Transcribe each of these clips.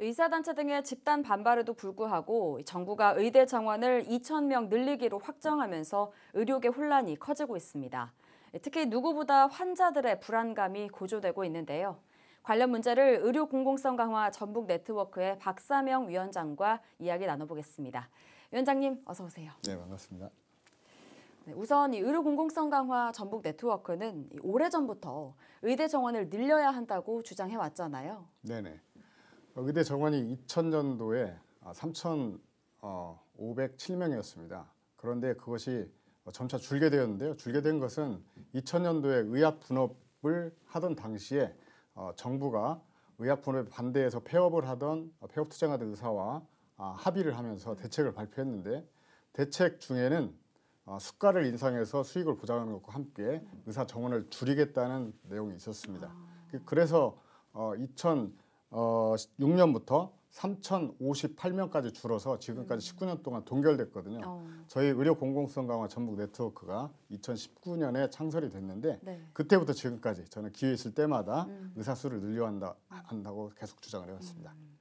의사단체 등의 집단 반발에도 불구하고 정부가 의대 정원을 2천 명 늘리기로 확정하면서 의료계 혼란이 커지고 있습니다. 예, 특히 누구보다 환자들의 불안감이 고조되고 있는데요. 관련 문제를 의료 공공성 강화 전북 네트워크의 박사명 위원장과 이야기 나눠보겠습니다. 위원장님 어서 오세요. 네 반갑습니다. 네, 우선 이 의료 공공성 강화 전북 네트워크는 오래전부터 의대 정원을 늘려야 한다고 주장해 왔잖아요. 네네. 의대 정원이 2000년도에 3,507명이었습니다. 아, 어, 그런데 그것이 점차 줄게 되었는데요. 줄게 된 것은 2000년도에 의학 분업을 하던 당시에 어, 정부가 의학 분업에 반대해서 폐업을 하던 어, 폐업 투쟁하던 의사와 아, 합의를 하면서 대책을 발표했는데 대책 중에는 수가를 인상해서 수익을 보장하는 것과 함께 의사 정원을 줄이겠다는 내용이 있었습니다. 아. 그, 그래서 2000 어, 6년부터 3,058명까지 줄어서 지금까지 19년 음. 동안 동결됐거든요. 어. 저희 의료 공공성 강화 전북 네트워크가 2019년에 창설이 됐는데 네. 그때부터 지금까지 저는 기회 있을 때마다 음. 의사 수를 늘려 한다 아. 한다고 계속 주장을 해왔습니다. 음.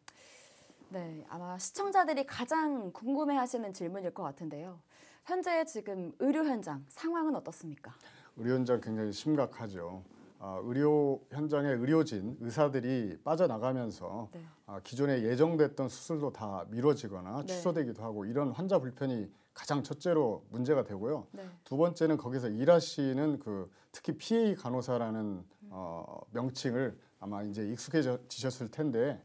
네, 아마 시청자들이 가장 궁금해하시는 질문일 것 같은데요. 현재 지금 의료 현장 상황은 어떻습니까? 의료 현장 굉장히 심각하죠. 어, 의료 현장의 의료진 의사들이 빠져나가면서 네. 아, 기존에 예정됐던 수술도 다 미뤄지거나 네. 취소되기도 하고 이런 환자 불편이 가장 첫째로 문제가 되고요. 네. 두 번째는 거기서 일하시는 그 특히 PA 간호사라는 음. 어, 명칭을 아마 이제 익숙해지셨을 텐데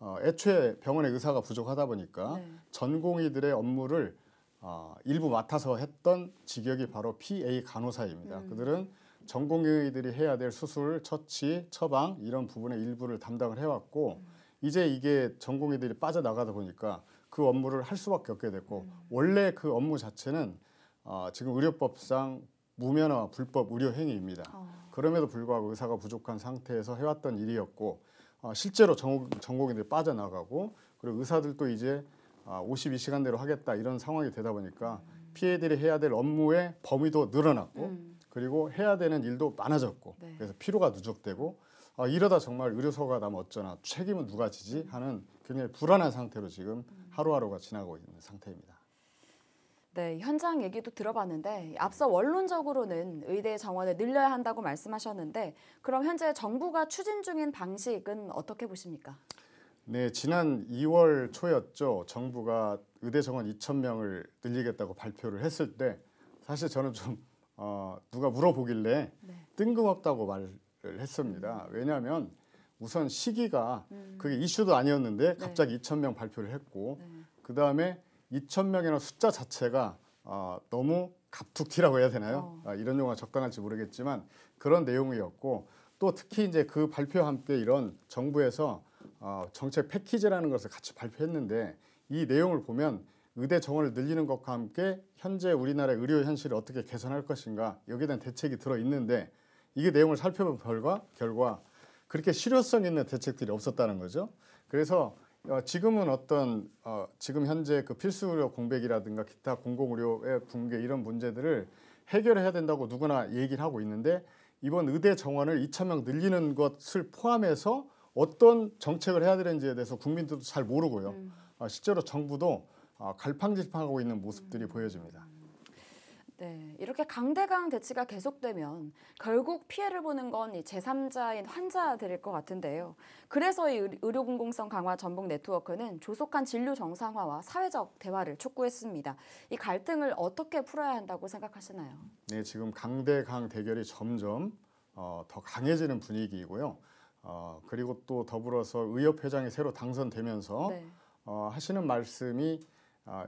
어, 애초에 병원의 의사가 부족하다 보니까 네. 전공의들의 업무를 어, 일부 맡아서 했던 직역이 바로 PA 간호사입니다. 음. 그들은 전공의들이 해야 될 수술, 처치, 처방 이런 부분의 일부를 담당을 해왔고 이제 이게 전공의들이 빠져나가다 보니까 그 업무를 할 수밖에 없게 됐고 음. 원래 그 업무 자체는 어, 지금 의료법상 무면허 불법 의료 행위입니다. 어. 그럼에도 불구하고 의사가 부족한 상태에서 해왔던 일이었고 어, 실제로 전공, 의들이 빠져나가고 그리고 의사들도 이제 아, 어, 52시간대로 하겠다 이런 상황이 되다 보니까 피해들이 음. 해야 될 업무의 범위도 늘어났고 음. 그리고 해야 되는 일도 많아졌고 네. 그래서 피로가 누적되고 아, 이러다 정말 의료소가 나면 어쩌나 책임은 누가 지지 하는 굉장히 불안한 상태로 지금 음. 하루하루가 지나고 있는 상태입니다. 네, 현장 얘기도 들어봤는데 앞서 원론적으로는 의대 정원을 늘려야 한다고 말씀하셨는데 그럼 현재 정부가 추진 중인 방식은 어떻게 보십니까? 네, 지난 2월 초였죠. 정부가 의대 정원 2천 명을 늘리겠다고 발표를 했을 때 사실 저는 좀 어, 누가 물어보길래 네. 뜬금없다고 말을 했습니다. 음. 왜냐하면 우선 시기가 음. 그게 이슈도 아니었는데 네. 갑자기 2천 명 발표를 했고 그 다음에 2천 명이라는 숫자 자체가 어, 너무 갑툭튀라고 해야 되나요? 어. 아, 이런 용어가 적당할지 모르겠지만 그런 내용이었고 또 특히 이제 그 발표와 함께 이런 정부에서 어, 정책 패키지라는 것을 같이 발표했는데 이 내용을 보면 의대 정원을 늘리는 것과 함께 현재 우리나라의 의료 현실을 어떻게 개선할 것인가 여기에 대한 대책이 들어 있는데 이게 내용을 살펴본 결과 결과 그렇게 실효성 있는 대책들이 없었다는 거죠. 그래서 어, 지금은 어떤 어, 지금 현재 그 필수 의료 공백이라든가 기타 공공 의료의 붕괴 이런 문제들을 해결해야 된다고 누구나 얘기를 하고 있는데 이번 의대 정원을 2천 명 늘리는 것을 포함해서 어떤 정책을 해야 되는지에 대해서 국민들도 잘 모르고요. 음. 어, 실제로 정부도 어, 갈팡질팡하고 있는 모습들이 보여집니다. 네, 이렇게 강대강 대치가 계속되면 결국 피해를 보는 건이 제3자인 환자들일 것 같은데요. 그래서 이 의료 공공성 강화 전북 네트워크는 조속한 진료 정상화와 사회적 대화를 촉구했습니다. 이 갈등을 어떻게 풀어야 한다고 생각하시나요? 네, 지금 강대강 대결이 점점 어, 더 강해지는 분위기이고요. 어, 그리고 또 더불어서 의협 회장이 새로 당선되면서 네. 어, 하시는 말씀이 아,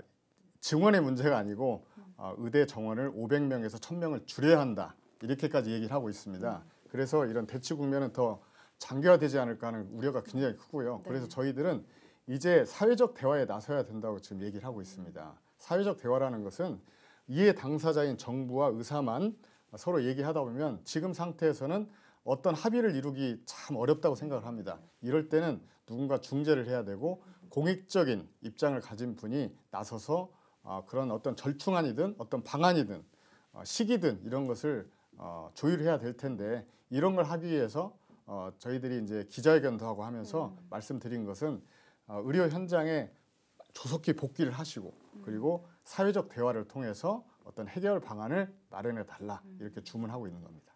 증원의 문제가 아니고 아, 의대 정원을 500명에서 1000명을 줄여야 한다 이렇게까지 얘기를 하고 있습니다. 그래서 이런 대치 국면은 더 장기화되지 않을까 하는 우려가 굉장히 크고요. 네. 그래서 저희들은 이제 사회적 대화에 나서야 된다고 지금 얘기를 하고 있습니다. 사회적 대화라는 것은 이해 당사자인 정부와 의사만 서로 얘기하다 보면 지금 상태에서는 어떤 합의를 이루기 참 어렵다고 생각을 합니다. 이럴 때는 누군가 중재를 해야 되고 공익적인 입장을 가진 분이 나서서 어, 그런 어떤 절충안이든 어떤 방안이든 어, 시기든 이런 것을 어, 조율해야 될 텐데 이런 걸 하기 위해서 어, 저희들이 이제 기자회견도 하고 하면서 음. 말씀드린 것은 어, 의료 현장에 조속히 복귀를 하시고 음. 그리고 사회적 대화를 통해서 어떤 해결 방안을 마련해 달라 음. 이렇게 주문하고 있는 겁니다.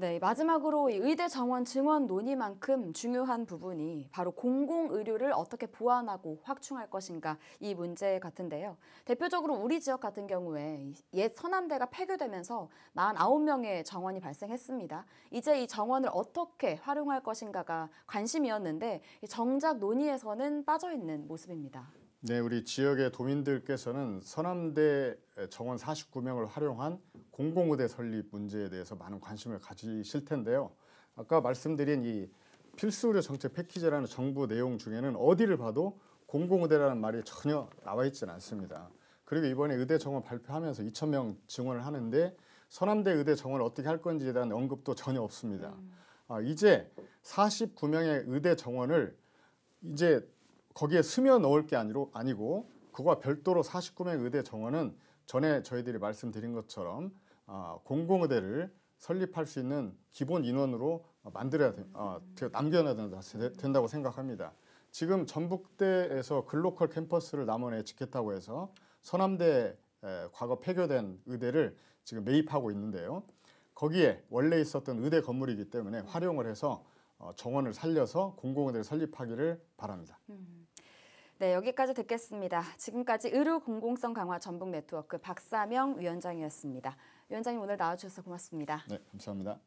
네, 마지막으로 의대 정원 증원 논의만큼 중요한 부분이 바로 공공 의료를 어떻게 보완하고 확충할 것인가 이 문제 같은데요. 대표적으로 우리 지역 같은 경우에 옛 서남대가 폐교되면서 49명의 정원이 발생했습니다. 이제 이 정원을 어떻게 활용할 것인가가 관심이었는데 정작 논의에서는 빠져 있는 모습입니다. 네, 우리 지역의 도민들께서는 서남대 정원 49명을 활용한 공공의대 설립 문제에 대해서 많은 관심을 가지실 텐데요. 아까 말씀드린 이 필수 의료 정책 패키지라는 정부 내용 중에는 어디를 봐도 공공의대라는 말이 전혀 나와 있지는 않습니다. 그리고 이번에 의대 정원 발표하면서 2천 명 증원을 하는데 서남대 의대 정원을 어떻게 할 건지에 대한 언급도 전혀 없습니다. 음. 아, 이제 49명의 의대 정원을 이제 거기에 스며 넣을 게 아니로, 아니고 그와 별도로 4 9매 의대 정원은 전에 저희들이 말씀드린 것처럼 아, 공공의대를 설립할 수 있는 기본 인원으로 어, 만들어야 어, 되, 남겨놔야 된다, 고 생각합니다. 지금 전북대에서 글로컬 캠퍼스를 남원에 짓겠다고 해서 서남대 과거 폐교된 의대를 지금 매입하고 있는데요. 거기에 원래 있었던 의대 건물이기 때문에 활용을 해서 어, 정원을 살려서 공공의대를 설립하기를 바랍니다. 음. 네, 여기까지 듣겠습니다. 지금까지 의료 공공성 강화 전북 네트워크 박사명 위원장이었습니다. 위원장님 오늘 나와주셔서 고맙습니다. 네, 감사합니다.